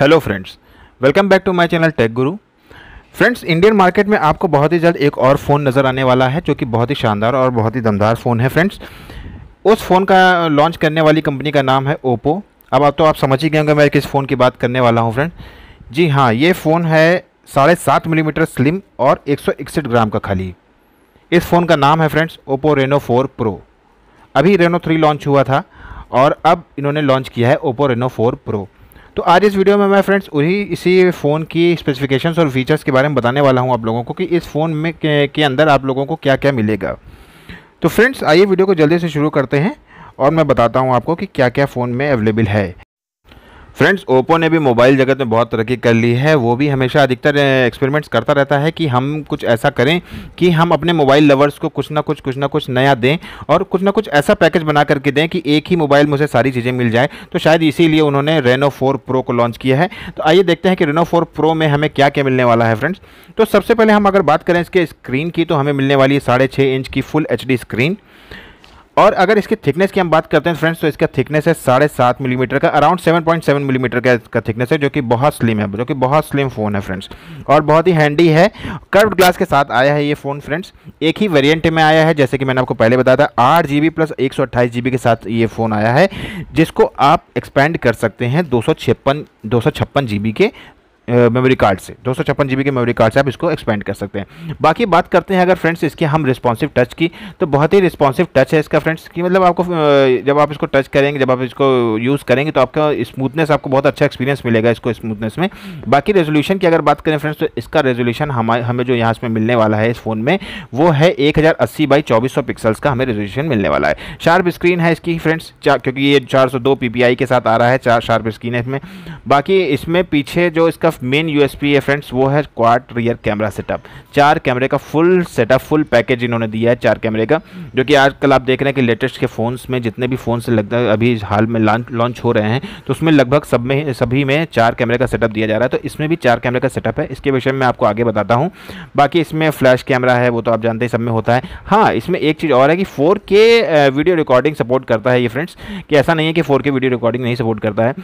hello friends welcome back to my channel tech guru friends Indian market में आपको बहुत ही जल्द एक और फ़ोन नज़र आने वाला है जो कि बहुत ही शानदार और बहुत ही दमदार फ़ोन है फ्रेंड्स उस फ़ोन का लॉन्च करने वाली कंपनी का नाम है ओप्पो अब आप तो आप समझ ही गए होंगे मैं किस फ़ोन की बात करने वाला हूँ फ्रेंड जी हाँ ये फ़ोन है साढ़े सात मिलीमीटर स्लिम और एक सौ इकसठ ग्राम का खाली इस फ़ोन का नाम है friends Oppo Reno four pro अभी रेनो थ्री लॉन्च हुआ था और अब इन्होंने लॉन्च किया है ओप्पो रेनो फोर प्रो तो आज इस वीडियो में मैं फ्रेंड्स उन्हीं इसी फ़ोन की स्पेसिफिकेशंस और फीचर्स के बारे में बताने वाला हूँ आप लोगों को कि इस फ़ोन में के, के अंदर आप लोगों को क्या क्या मिलेगा तो फ्रेंड्स आइए वीडियो को जल्दी से शुरू करते हैं और मैं बताता हूँ आपको कि क्या क्या फ़ोन में अवेलेबल है फ्रेंड्स ओप्पो ने भी मोबाइल जगत में बहुत तरक्की कर ली है वो भी हमेशा अधिकतर एक्सपेरिमेंट्स करता रहता है कि हम कुछ ऐसा करें कि हम अपने मोबाइल लवर्स को कुछ ना कुछ कुछ ना कुछ नया दें और कुछ ना कुछ ऐसा पैकेज बना करके दें कि एक ही मोबाइल में उसे सारी चीज़ें मिल जाए तो शायद इसीलिए उन्होंने रेनो फोर प्रो को लॉन्च किया है तो आइए देखते हैं कि रेनो फोर प्रो में हमें क्या क्या मिलने वाला है फ्रेंड्स तो सबसे पहले हम अगर बात करें इसके स्क्रीन की तो हमें मिलने वाली है साढ़े इंच की फुल एच स्क्रीन और अगर इसकी थिकनेस की हम बात करते हैं फ्रेंड्स तो इसका थिकनेस है साढ़े सात मिलीमीटर का around seven point seven millimetre का इसका थिकनेस है जो कि बहुत स्लिम है जो कि बहुत स्लिम फ़ोन है फ्रेंड्स और बहुत ही हैंडी है कर्व्ड ग्लास के साथ आया है ये फ़ोन फ्रेंड्स एक ही वेरियंट में आया है जैसे कि मैंने आपको पहले बताया था आठ जी बी प्लस एक सौ अट्ठाईस जी बी के साथ ये फ़ोन आया है जिसको आप एक्सपेंड कर सकते हैं दो सौ छप्पन दो सौ छप्पन जी बी के मेमोरी कार्ड से दो सौ छप्पन के मेमोरी कार्ड से आप इसको एक्सपेंड कर सकते हैं बाकी बात करते हैं अगर फ्रेंड्स इसके हम रिस्पॉन्सिव टच की तो बहुत ही रिस्पॉन्सिव टच है इसका फ्रेंड्स कि मतलब आपको जब आप इसको टच करेंगे जब आप इसको यूज़ करेंगे तो आपका स्मूथनेस आपको बहुत अच्छा एक्सपीरियंस मिलेगा इसको स्मूथनेस में बाकी रेजोल्यूशन की अगर बात करें फ्रेंड्स तो इसका रेजोल्यूशन हमारे हमें जो यहाँ इसमें मिलने वाला है इस फ़ोन में वो है एक हज़ार अस्सी बाई चौबीस सौ पिक्सल्स का हमें रेजोल्यूशन मिलने वाला है शार्प स्क्रीन है इसकी फ्रेंड्स क्योंकि ये चार सौ दो पी पी आई के साथ आ रहा है चार शार्प स्क्रीन है इसमें बाकी इसमें पीछे जो इसका ऑफ मेन यूएसपी है फ्रेंड्स वो है क्वाड रियर कैमरा सेटअप चार कैमरे का फुल सेटअप फुल पैकेज इन्होंने दिया है चार कैमरे का जो कि आजकल आप देख रहे हैं कि लेटेस्ट के फ़ोन्स में जितने भी फ़ोन लगता है अभी हाल में लॉन्च हो रहे हैं तो उसमें लगभग सब में सभी में चार कैमरे का सेटअप दिया जा रहा है तो इसमें भी चार कैमरे का सेटअप है इसके विषय में मैं आपको आगे बताता हूँ बाकी इसमें फ्लैश कैमरा है वो तो आप जानते हैं सब में होता है हाँ इसमें एक चीज़ और है कि फोर वीडियो रिकॉर्डिंग सपोर्ट करता है ये फ्रेंड्स कि ऐसा नहीं है कि फोर वीडियो रिकॉर्डिंग नहीं सपोर्ट करता है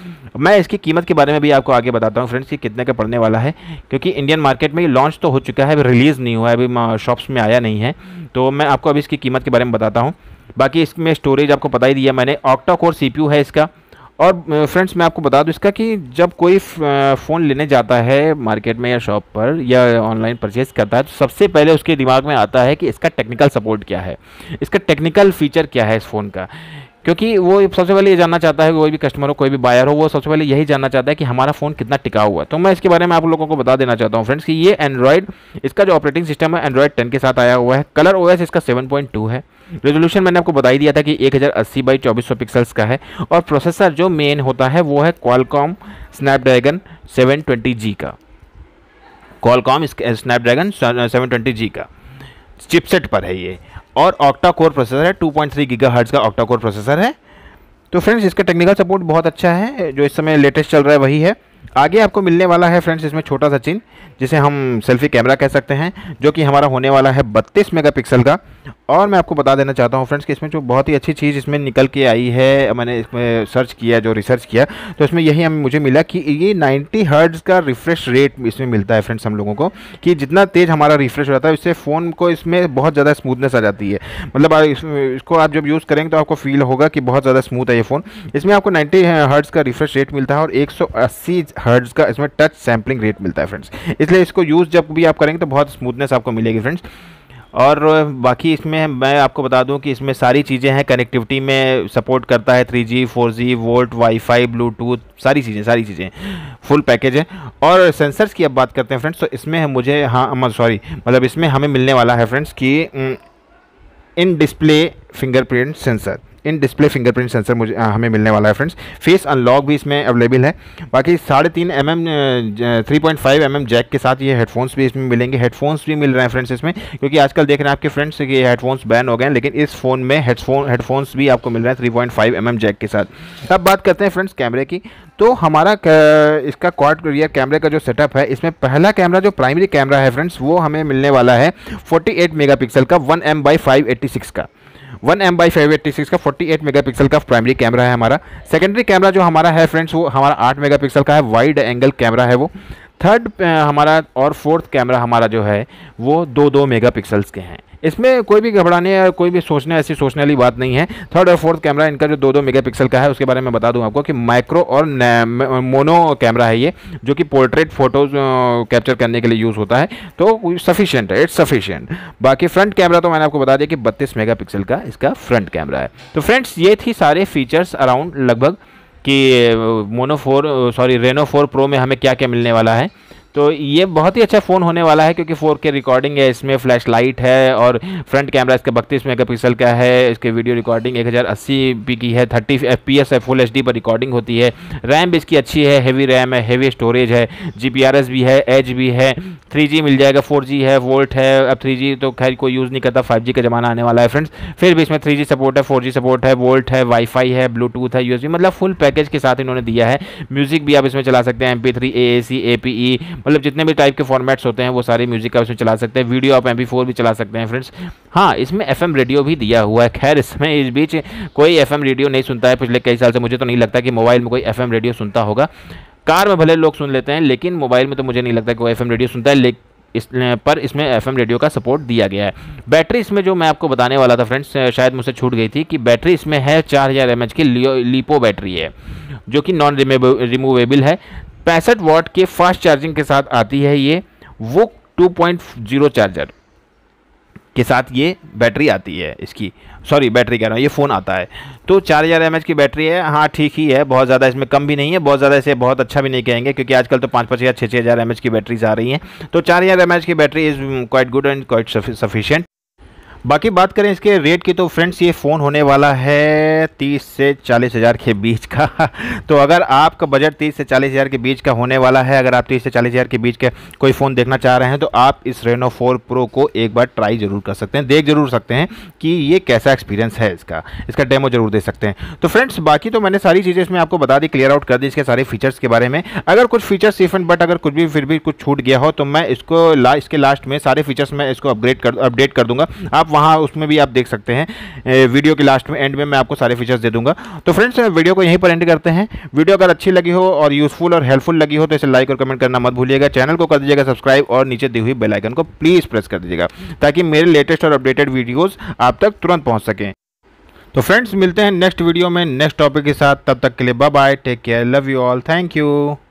मैं इसकी कीमत के बारे में भी आपको आगे बताता हूँ फ्रेंड्स कि कितने खरीदने का पड़ने वाला है क्योंकि इंडियन मार्केट में ये लॉन्च तो हो चुका है अभी रिलीज़ नहीं हुआ है अभी शॉप्स में आया नहीं है तो मैं आपको अभी इसकी कीमत के बारे में बताता हूँ बाकी इसमें स्टोरेज आपको बता ही दिया मैंने ऑक्टा कोर सी है इसका और फ्रेंड्स मैं आपको बता दूं इसका कि जब कोई फ़ोन लेने जाता है मार्केट में या शॉप पर या ऑनलाइन परचेज़ करता है तो सबसे पहले उसके दिमाग में आता है कि इसका टेक्निकल सपोर्ट क्या है इसका टेक्निकल फ़ीचर क्या है इस फ़ोन का क्योंकि वो सबसे पहले ये जानना चाहता है कोई भी कस्टमर हो कोई भी बायर हो वो सबसे पहले यही जानना चाहता है कि हमारा फ़ोन कितना टिका हुआ है तो मैं इसके बारे में आप लोगों को बता देना चाहता हूँ फ्रेंड्स कि ये एंड्रॉयड इसका जो ऑपरेटिंग सिस्टम है एंड्रॉयड टेन के साथ आया हुआ है कलर ओ इसका सेवन पॉइंट टू है रेजोल्यूशन मैंने आपको बताई दिया था कि एक हज़ार अस्सी बाई चौबीस सौ पिक्सल्स का है और प्रोसेसर जो मेन होता है वो है Qualcomm Snapdragon seven twenty G का Qualcomm Snapdragon seven twenty G का चिपसेट पर है ये और ऑक्टा कोर प्रोसेसर है 2.3 पॉइंट हर्ट्स का ऑक्टा कोर प्रोसेसर है तो फ्रेंड्स इसका टेक्निकल सपोर्ट बहुत अच्छा है जो इस समय लेटेस्ट चल रहा है वही है आगे आपको मिलने वाला है फ्रेंड्स इसमें छोटा सा चिन्ह जिसे हम सेल्फी कैमरा कह सकते हैं जो कि हमारा होने वाला है 32 मेगापिक्सल का और मैं आपको बता देना चाहता हूँ फ्रेंड्स कि इसमें जो बहुत ही अच्छी चीज़ इसमें निकल के आई है मैंने इसमें सर्च किया जो रिसर्च किया तो इसमें यही हमें मुझे मिला कि ये 90 हर्ट्ज़ का रिफ्रेश रेट इसमें मिलता है फ्रेंड्स हम लोगों को कि जितना तेज़ हमारा रिफ्रेश हो जाता है उससे फ़ोन को इसमें बहुत ज़्यादा स्मूथनेस आ जाती है मतलब इसको आप जब यूज़ करेंगे तो आपको फील होगा कि बहुत ज़्यादा स्मूथ है ये फ़ोन इसमें आपको नाइन्टी हर्ट्स का रिफ्रेश रेट मिलता है और एक सौ का इसमें टच सैम्पलिंग रेट मिलता है फ्रेंड्स इसलिए इसको यूज़ जब भी आप करेंगे तो बहुत स्मूथनेस आपको मिलेगी फ्रेंड्स और बाकी इसमें मैं आपको बता दूं कि इसमें सारी चीज़ें हैं कनेक्टिविटी में सपोर्ट करता है three G four G VoLTE WiFi Bluetooth सारी चीज़ें सारी चीज़ें फुल पैकेज है और सेंसर्स की अब बात करते हैं फ्रेंड्स तो इसमें मुझे हाँ सॉरी मतलब इसमें हमें मिलने वाला है फ्रेंड्स कि in display fingerprint sensor in display fingerprint sensor मुझे आ, हमें मिलने वाला है फ्रेंड्स फेस अनलॉक भी इसमें अवेलेबल है बाकी साढ़े तीन M M three point five M M jack के साथ ये हेडफोन्स भी इसमें मिलेंगे हेडफोन्स भी मिल रहे हैं फ्रेंड्स इसमें क्योंकि आजकल देख रहे हैं आपके फ्रेंड्स कि हेडफोन्स बैन हो गए हैं लेकिन इस फोन में हेडफोन हेडफोन्स भी आपको मिल रहे हैं three point five M M jack के साथ अब बात करते हैं फ्रेंड्स कैमरे की तो हमारा इसका क्वाड या कैमरे का जो सेटअप है इसमें पहला कैमरा जो प्राइमरी कैमरा है फ्रेंड्स वो हमें मिलने वाला है 48 मेगापिक्सल का वन एम बाई सिक्स का one M by five eighty six का फोर्टी एट मेगा पिक्सल का प्राइमरी कैमरा है हमारा सेकेंडरी कैमरा जो हमारा है फ्रेंड्स वो हमारा आठ मेगा पिक्सल का है वाइड एंगल कैमरा है वो थर्ड हमारा और फोर्थ कैमरा हमारा जो है वो दो दो मेगा पिक्सल्स के हैं इसमें कोई भी घबराने या कोई भी सोचने ऐसी सोचने वाली बात नहीं है थर्ड और फोर्थ कैमरा इनका जो दो दो मेगापिक्सल का है उसके बारे में बता दूं आपको कि माइक्रो और मोनो कैमरा है ये जो कि पोर्ट्रेट फोटोज कैप्चर करने के लिए यूज़ होता है तो सफिशियंट है इट्स सफिशियंट बाकी फ्रंट कैमरा तो मैंने आपको बता दिया कि बत्तीस मेगा का इसका फ्रंट कैमरा है तो फ्रेंड्स ये थी सारे फीचर्स अराउंड लगभग कि mono four sorry Reno four pro में हमें क्या क्या मिलने वाला है तो ये बहुत ही अच्छा फ़ोन होने वाला है क्योंकि फोर रिकॉर्डिंग है इसमें फ्लैश लाइट है और फ्रंट कैमरा इसका बत्तीस मेगा पिक्सल का है इसके वीडियो रिकॉर्डिंग एक हज़ार अस्सी पी की है थर्टी एफ पी एस है फुल एच डी पर रिकॉर्डिंग होती है रैम भी इसकी अच्छी है हेवी रैम है हेवी स्टोरेज है जी पी आर एस भी है एच भी है थ्री जी मिल जाएगा फोर जी है वोल्ट है अब थ्री जी तो खैर कोई यूज़ नहीं करता फाइव जी का ज़माना आने वाला है फ्रेंड्स फिर भी इसमें थ्री जी सपोर्ट है फोर जी सपोर्ट है वोल्ट है वाईफाई है ब्लूटूथ है यूएसबी मतलब फुल पैकेज के साथ इन्होंने दिया है म्यूज़िक भी आप इसमें चला सकते हैं M P three A A C A P E मतलब जितने भी टाइप के फॉर्मेट्स होते हैं वो सारे म्यूजिक आप इसमें चला सकते हैं वीडियो आप एम भी चला सकते हैं फ्रेंड्स हाँ इसमें एफ रेडियो भी दिया हुआ है खैर इसमें इस बीच कोई एफ रेडियो नहीं सुनता है पिछले कई साल से मुझे तो नहीं लगता कि मोबाइल में कोई एफ रेडियो सुनता होगा कार में भले लोग सुन लेते हैं लेकिन मोबाइल में तो मुझे नहीं लगता कि वो एफ रेडियो सुनता है लेकिन इस पर इसमें एफ रेडियो का सपोर्ट दिया गया है बैटरी इसमें जो मैं आपको बताने वाला था फ्रेंड्स शायद मुझसे छूट गई थी कि बैटरी इसमें है चार हज़ार एम की लियो लीपो बैटरी है जो कि नॉन रिमूवेबल है पैंसठ वाट के फास्ट चार्जिंग के साथ आती है ये वो 2.0 चार्जर के साथ ये बैटरी आती है इसकी सॉरी बैटरी कह रहा हूँ ये फ़ोन आता है तो चार हज़ार एम की बैटरी है हाँ ठीक ही है बहुत ज़्यादा इसमें कम भी नहीं है बहुत ज़्यादा इसे बहुत अच्छा भी नहीं कहेंगे क्योंकि आजकल तो पाँच पाँच हज़ार छः छः हज़ार एम की बैटरीज आ रही हैं तो चार हज़ार एम की battery is quite good and quite sufficient बाकी बात करें इसके रेट की तो फ्रेंड्स ये फ़ोन होने वाला है तीस से चालीस हज़ार के बीच का तो अगर आपका बजट तीस से चालीस हज़ार के बीच का होने वाला है अगर आप तीस से चालीस हज़ार के बीच का कोई फ़ोन देखना चाह रहे हैं तो आप इस रेनो फोर प्रो को एक बार ट्राई ज़रूर कर सकते हैं देख ज़रूर सकते हैं कि ये कैसा एक्सपीरियंस है इसका इसका डेमो ज़रूर दे सकते हैं तो फ्रेंड्स बाकी तो मैंने सारी चीज़ें इसमें आपको बता दी क्लियर आउट कर दी इसके सारे फीचर्स के बारे में अगर कुछ फीचर्स सीफेंट बट अगर कुछ भी फिर भी कुछ छूट गया हो तो मैं इसको ला, इसके लास्ट में सारे फीचर्स मैं इसको अपग्रेड कर अपडेट कर दूंगा आप आप वहाँ उसमें भी आप देख सकते हैं वीडियो के लास्ट में एंड में मैं आपको सारे फीचर्स दे दूंगा तो फ्रेंड्स वीडियो को यहीं पर एंड करते हैं वीडियो अगर अच्छी लगी हो और यूजफुल और हेल्पफुल लगी हो तो इसे लाइक और कमेंट करना मत भूलिएगा चैनल को कर दीजिएगा सब्सक्राइब और नीचे दी हुई बेलाइकन को प्लीज़ प्रेस कर दीजिएगा ताकि मेरे लेटेस्ट और अपडेटेड वीडियोज़ आप तक तुरंत पहुँच सकें तो फ्रेंड्स मिलते हैं नेक्स्ट वीडियो में नेक्स्ट टॉपिक के साथ तब तक के लिए bye bye take care love you all thank you